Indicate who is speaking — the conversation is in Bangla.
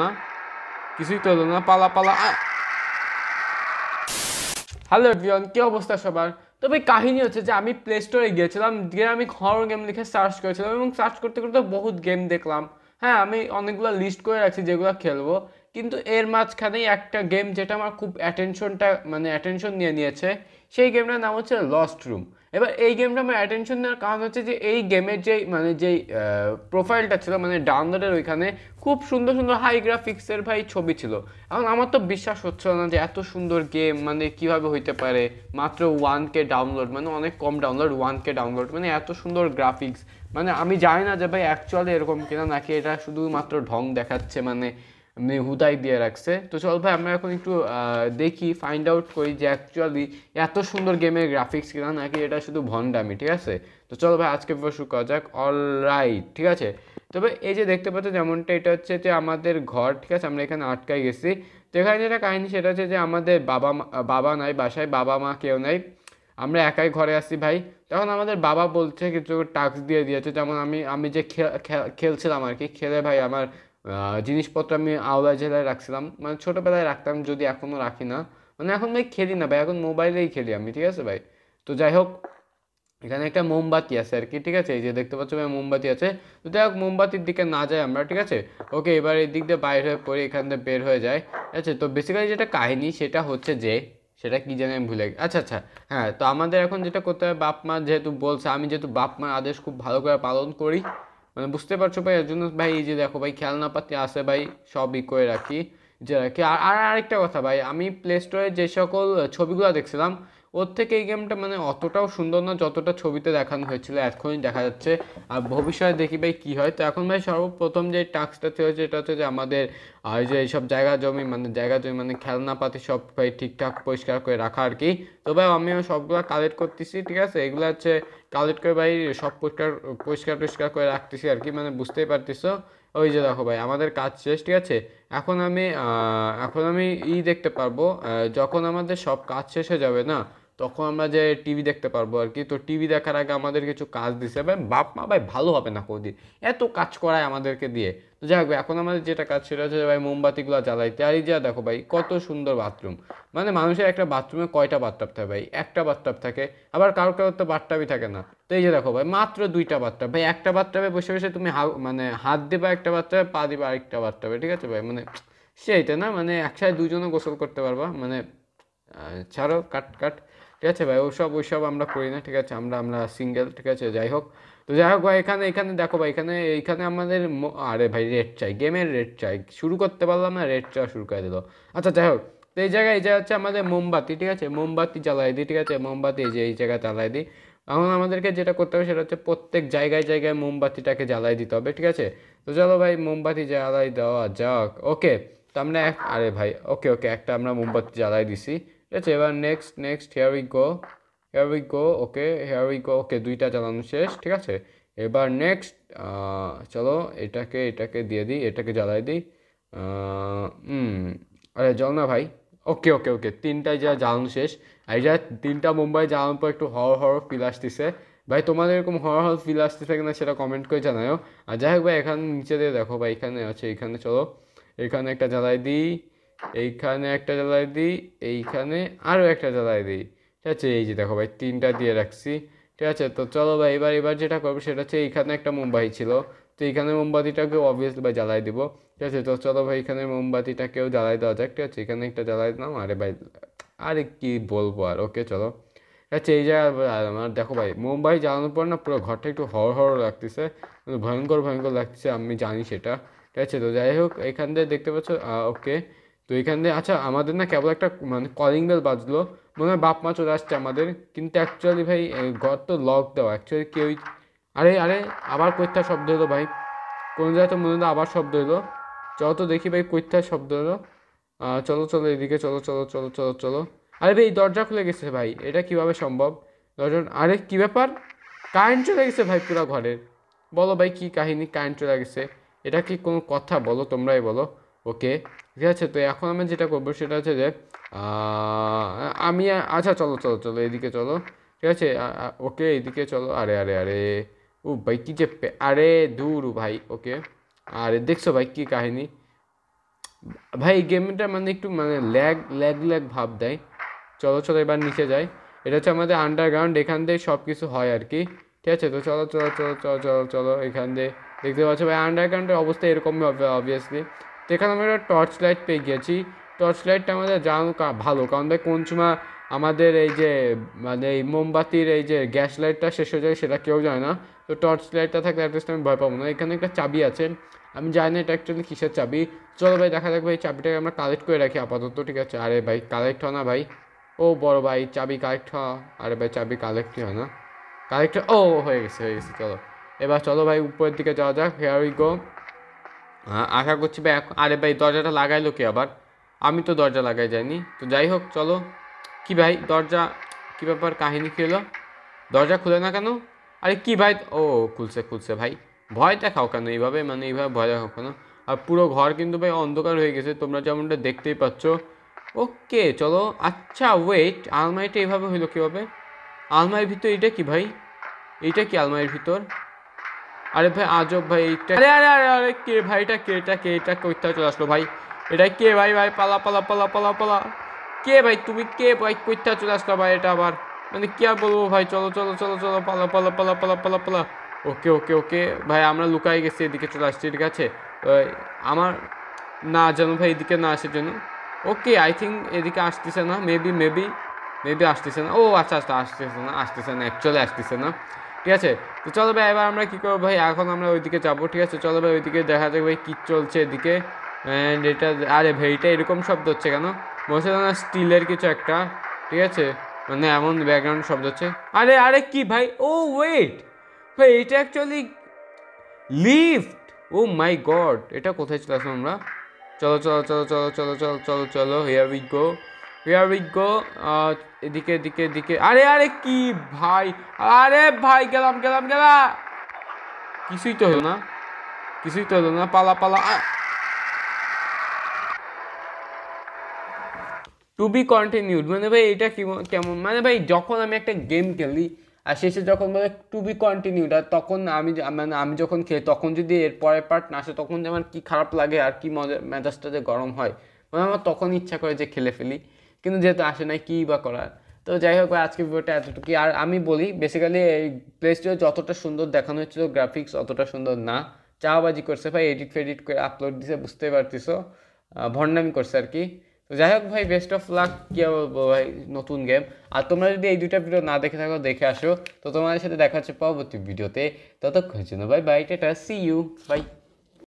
Speaker 1: না কিছুই তো হলো না পালা পালা হ্যালো অবস্থা সবার তবে কাহিনী হচ্ছে যে আমি প্লে স্টোরে গিয়েছিলাম গিয়ে আমি হরর গেম লিখে সার্চ করেছিলাম এবং সার্চ করতে করতে বহুত গেম দেখলাম হ্যাঁ আমি অনেকগুলো লিস্ট করে রাখছি যেগুলো খেলবো কিন্তু এর মাঝখানেই একটা গেম যেটা আমার খুব অ্যাটেনশনটা মানে অ্যাটেনশন নিয়ে নিয়েছে সেই গেমটার নাম হচ্ছে লস্ট রুম এবার এই গেমটা আমার অ্যাটেনশন দেওয়ার কারণ হচ্ছে যে এই গেমের যে মানে যেই প্রোফাইলটা ছিল মানে ডাউনলোডের ওইখানে খুব সুন্দর সুন্দর হাই গ্রাফিক্সের ভাই ছবি ছিল এখন আমার তো বিশ্বাস হচ্ছিল না যে এত সুন্দর গেম মানে কিভাবে হইতে পারে মাত্র ওয়ান কে ডাউনলোড মানে অনেক কম ডাউনলোড ওয়ান কে ডাউনলোড মানে এত সুন্দর গ্রাফিক্স মানে আমি জানি না যে ভাই অ্যাকচুয়ালি এরকম কিনা নাকি এটা শুধুমাত্র ঢং দেখাচ্ছে মানে হুদাই দিয়ে রাখছে তো চল ভাই আমরা এখন একটু দেখি ফাইন্ড আউট করি যে অ্যাকচুয়ালি এত সুন্দর গেমের গ্রাফিক্স কিনা নাকি এটা শুধু ভন্ডামি ঠিক আছে তো চল ভাই আজকে শুরু করা যাক অল রাইট ঠিক আছে তবে এই যে দেখতে পাচ্ছ যেমনটা এটা হচ্ছে যে আমাদের ঘর ঠিক আছে আমরা এখানে আটকাই গেছি তো এখানে যেটা কাহিনি সেটা হচ্ছে যে আমাদের বাবা মা বাবা নাই বাসায় বাবা মা কেউ নাই আমরা একাই ঘরে আসি ভাই তখন আমাদের বাবা বলছে কিছু টাস্ক দিয়ে দিয়েছে যেমন আমি আমি যে খেলছিলাম আর কি খেলে ভাই আমার জিনিসপত্র আমি আওলা জেলায় রাখছিলাম মানে ছোটোবেলায় রাখতাম যদি এখনও রাখি না মানে এখন ভাই খেলি না ভাই এখন মোবাইলেই খেলি আমি ঠিক আছে ভাই তো যাই হোক এখানে একটা মোমবাতি আছে আর কি ঠিক আছে এই যে দেখতে পাচ্ছ ভাই মোমবাতি আছে তো যাই হোক মোমবাতির দিকে না যাই আমরা ঠিক আছে ওকে এবার এই দিক দিয়ে বাইর হয়ে পড়ে এখান থেকে বের হয়ে যায় ঠিক আছে তো বেসিক্যালি যেটা কাহিনী সেটা হচ্ছে যে সেটা কী জানি আমি ভুলে আচ্ছা আচ্ছা হ্যাঁ তো আমাদের এখন যেটা করতে হবে বাপ মা যেহেতু বলছে আমি যেহেতু বাপ মার আদেশ খুব ভালো করে পালন করি মানে বুঝতে পারছো ভাই এর জন্য ভাই এই যে দেখো ভাই খেলনা পাতি আছে ভাই সবই করে রাখি যে রাখি আর আরেকটা কথা ভাই আমি প্লে স্টোরে যে সকল ছবিগুলো দেখছিলাম ওর থেকে এই গেমটা মানে অতটাও সুন্দর না যতটা ছবিতে দেখানো হয়েছিল এখনই দেখা যাচ্ছে আর ভবিষ্যতে দেখি ভাই কী হয় তো এখন ভাই সর্বপ্রথম যে টাস্কটা হয়েছে এটা হচ্ছে যে আমাদের ওই যে এইসব জায়গা জমি মানে জায়গা জমি মানে খেলনাপাতি সব ভাই ঠিকঠাক পরিষ্কার করে রাখা আর কি তো ভাই আমিও সবগুলো কালেক্ট করতেছি ঠিক আছে এগুলো হচ্ছে কালেক্ট করে ভাই সব পরিষ্কার পরিষ্কার টরিষ্কার করে রাখতেছি আর কি মানে বুঝতেই পারতেছো ওই যে দেখো ভাই আমাদের কাজ শেষ ঠিক আছে এখন আমি এখন আমি ই দেখতে পারবো যখন আমাদের সব কাজ শেষ হয়ে যাবে না তখন আমরা যে টিভি দেখতে পারবো আর কি তো টিভি দেখার আগে আমাদের কিছু কাজ দিছে ভাই বাপ মা ভাই ভালো হবে না কোনদিন এত কাজ করায় আমাদেরকে দিয়ে তো যাই হোক এখন আমাদের যেটা কাজ সেটা হচ্ছে ভাই মোমবাতিগুলো জ্বালাইতে আর এই যা দেখো ভাই কত সুন্দর বাথরুম মানে মানুষের একটা বাথরুমে কয়টা বাথটাপ থাকে ভাই একটা বাথটাপ থাকে আবার কারোর কারোর তো বাথটাপই থাকে না তো এই যে দেখো ভাই মাত্র দুইটা বাথটাপ ভাই একটা বাথটাপে বসে বসে তুমি মানে হাত দেবা একটা বাথটাপে পা দিবা আরেকটা বাথটাপে ঠিক আছে ভাই মানে সেইটা না মানে একসাথে দুজনে গোসল করতে পারবা মানে ছাড়ো কাট কাট ঠিক আছে ভাই ওসব ওইসব আমরা করি না ঠিক আছে আমরা আমরা সিঙ্গেল ঠিক আছে যাই হোক তো যাই হোক ভাই এখানে এখানে দেখো ভাই এখানে এইখানে আমাদের আরে ভাই রেড চাই গেমের রেড চাই শুরু করতে পারলাম না রেড চা শুরু করে দিল আচ্ছা যাই হোক তো এই জায়গায় এই জায়গা হচ্ছে আমাদের মোমবাতি ঠিক আছে মোমবাতি জ্বালাই দিই ঠিক আছে মোমবাতি এই যে এই জায়গায় জ্বালাই দিই এখন আমাদেরকে যেটা করতে হবে সেটা হচ্ছে প্রত্যেক জায়গায় জায়গায় মোমবাতিটাকে জ্বালাই দিতে হবে ঠিক আছে তো চলো ভাই মোমবাতি জ্বালাই দেওয়া যাক ওকে তো আমরা এক আরে ভাই ওকে ওকে একটা আমরা মোমবাতি জ্বালাই দিছি ঠিক আছে এবার next next here we go here we go okay here we go okay দুইটা জ্বালানো শেষ ঠিক আছে এবার নেক্সট চলো এটাকে এটাকে দিয়ে দিই এটাকে জ্বালাই দিই আরে জল না ভাই ওকে ওকে ওকে তিনটা যা জ্বালানো শেষ আর যা তিনটা মুম্বাই জ্বালানোর পর একটু হর হর ফিল আসতেছে ভাই তোমাদের এরকম হর হর ফিল আসতেছে কিনা সেটা কমেন্ট করে জানাও আর যাই হোক ভাই এখানে নিচে দিয়ে দেখো ভাই এখানে আছে এখানে চলো এখানে একটা জ্বালাই দিই এইখানে একটা জ্বালাই দিই এইখানে আরও একটা জ্বালায় দিই ঠিক আছে এই যে দেখো ভাই তিনটা দিয়ে রাখছি ঠিক আছে তো চলো ভাই এবার এবার যেটা করবো সেটা হচ্ছে এইখানে একটা মোমবাতি ছিল তো এইখানে মোমবাতিটাকে অবভিয়াসলি ভাই জ্বালাই দিব ঠিক আছে তো চলো ভাই এখানে মোমবাতিটাকেও জ্বালাই দেওয়া যাক ঠিক আছে এখানে একটা জ্বালাই দিলাম আরে ভাই আরে কি বলবো আর ওকে চলো আচ্ছা এই জায়গায় আমার দেখো ভাই মুম্বাই জ্বালানোর পর না পুরো ঘরটা একটু হর হর লাগতেছে মানে ভয়ঙ্কর ভয়ঙ্কর লাগতেছে আমি জানি সেটা ঠিক আছে তো যাই হোক এখান থেকে দেখতে পাচ্ছ ওকে তো এখান দিয়ে আচ্ছা আমাদের না কেবল একটা মানে কলিং বেল বাজলো মনে হয় বাপ মা চলে আসছে আমাদের কিন্তু অ্যাকচুয়ালি ভাই ঘর তো লক দেওয়া অ্যাকচুয়ালি কেউই আরে আরে আবার কৈথা শব্দ হলো ভাই কোন জায়গায় তো মনে হয় আবার শব্দ হলো চলো তো দেখি ভাই কৈথা শব্দ হলো চলো চলো এদিকে চলো চলো চলো চলো চলো আরে ভাই দরজা খুলে গেছে ভাই এটা কিভাবে সম্ভব দরজা আরে কী ব্যাপার কারেন্ট চলে গেছে ভাই পুরো ঘরের বলো ভাই কী কাহিনী কারেন্ট চলে গেছে এটা কি কোনো কথা বলো তোমরাই বলো ওকে ঠিক আছে তো এখন আমি যেটা করবো সেটা হচ্ছে যে আমি আচ্ছা চলো চলো চলো এদিকে চলো ঠিক আছে ওকে এদিকে চলো আরে আরে আরে ও ভাই কী যে আরে দূর ভাই ওকে আরে দেখছো ভাই কী কাহিনি ভাই এই গেমটা মানে একটু মানে ল্যাগ ল্যাগ ল্যাগ ভাব দেয় চলো চলো এবার নিচে যাই এটা হচ্ছে আমাদের আন্ডারগ্রাউন্ড এখান দিয়ে সব কিছু হয় আর কি ঠিক আছে তো চলো চলো চলো চলো চলো চলো এখান দিয়ে দেখতে পাচ্ছ ভাই আন্ডারগ্রাউন্ডের অবস্থা এরকমই হবে অবভিয়াসলি এখানে আমরা একটা টর্চ লাইট পেয়ে গিয়েছি টর্চ লাইটটা আমাদের জানো ভালো কারণ ভাই কোন সময় আমাদের এই যে মানে এই মোমবাতির এই যে গ্যাস লাইটটা শেষ হয়ে যায় সেটা কেউ জানে না তো টর্চ লাইটটা থাকলে অ্যাটলিস্ট আমি ভয় পাবো না এখানে একটা চাবি আছে আমি জানি না এটা অ্যাকচুয়ালি কিসের চাবি চলো ভাই দেখা যাক ভাই চাবিটাকে আমরা কালেক্ট করে রাখি আপাতত ঠিক আছে আরে ভাই কালেক্ট হয় না ভাই ও বড় ভাই চাবি কালেক্ট হ আরে ভাই চাবি কালেক্ট হয় না কালেক্ট ও হয়ে গেছে হয়ে গেছে চলো এবার চলো ভাই উপরের দিকে যাওয়া যাক হেয়ার উই গো হ্যাঁ, আশা করছি ভাই এখন আরে ভাই দরজাটা লাগাইলো কে আবার আমি তো দরজা লাগাই যাইনি তো যাই হোক চলো কি ভাই দরজা কি ব্যাপার কাহিনী খেলো হলো দরজা খুলে না কেন আরে কি ভাই ও খুলছে খুলছে ভাই ভয় দেখাও কেন এইভাবে মানে এইভাবে ভয় দেখাও কেন আর পুরো ঘর কিন্তু ভাই অন্ধকার হয়ে গেছে তোমরা যেমনটা দেখতেই পাচ্ছ ওকে চলো আচ্ছা ওয়েট আলমারিটা এভাবে হইলো কীভাবে আলমারির ভিতর এটা কি ভাই এটা কি আলমারির ভিতর আরে ভাই আজব ভাই এইটা আরে আরে আরে আরে কে ভাইটা কেটা কেটা কইতা চলে আসলো ভাই এটা কে ভাই ভাই পালা পালা পালা পালা পালা কে ভাই তুমি কে ভাই কইতা চলে আসলো ভাই এটা আবার মানে কি আর বলবো ভাই চলো চলো চলো চলো পালা পালা পালা পালা পালা পালা ওকে ওকে ওকে ভাই আমরা লুকাই গেছি এদিকে চলে আসছি ঠিক আছে আমার না যেন ভাই এদিকে না আসার জন্য ওকে আই থিঙ্ক এদিকে আসতেছে না মেবি মেবি মেবি আসতেছে না ও আচ্ছা আচ্ছা আসতেছে না আসতেছে না অ্যাকচুয়ালি আসতেছে না ঠিক আছে তো চলো ভাই এবার আমরা কী করবো ভাই এখন আমরা ওইদিকে যাবো ঠিক আছে চলো ভাই ওইদিকে দেখা যাক ভাই কী চলছে এদিকে অ্যান্ড এটা আরে ভাই এটা এরকম শব্দ হচ্ছে কেন বলছে না স্টিলের কিছু একটা ঠিক আছে মানে এমন ব্যাকগ্রাউন্ড শব্দ হচ্ছে আরে আরে কি ভাই ও ওয়েট ভাই এটা actually lift oh my god এটা কোথায় চলে আসলাম আমরা চলো চলো চলো চলো চলো চলো চলো চলো here we go here we go এদিকে এদিকে এদিকে আরে আরে কি ভাই আরে ভাই গেলাম গেলাম গেলা কিছুই তো হলো না কিছুই তো হলো না পালা পালা টু বি কন্টিনিউড মানে ভাই এটা কেমন মানে ভাই যখন আমি একটা গেম খেলি আর শেষে যখন বলে টু বি কন্টিনিউড আর তখন আমি মানে আমি যখন খেলি তখন যদি এর পরের পার্ট না আসে তখন যে আমার কী খারাপ লাগে আর কি মজা মেজাজটা যে গরম হয় মানে আমার তখন ইচ্ছা করে যে খেলে ফেলি কিন্তু যেহেতু আসে নাই কী বা করার তো যাই হোক আজকে ভিডিওটা এতটুকু আর আমি বলি বেসিক্যালি এই প্লে স্টোরে যতটা সুন্দর দেখানো হচ্ছিলো গ্রাফিক্স অতটা সুন্দর না চাওয়াবাজি করছে ভাই এডিট ফেডিট করে আপলোড দিছে বুঝতে পারতিস ভণ্ডামি করছে আর কি তো যাই হোক ভাই বেস্ট অফ লাক কী বলবো ভাই নতুন গেম আর তোমরা যদি এই দুটা ভিডিও না দেখে থাকো দেখে আসো তো তোমাদের সাথে দেখা হচ্ছে পরবর্তী ভিডিওতে ততক্ষণের জন্য bye bye tata see you by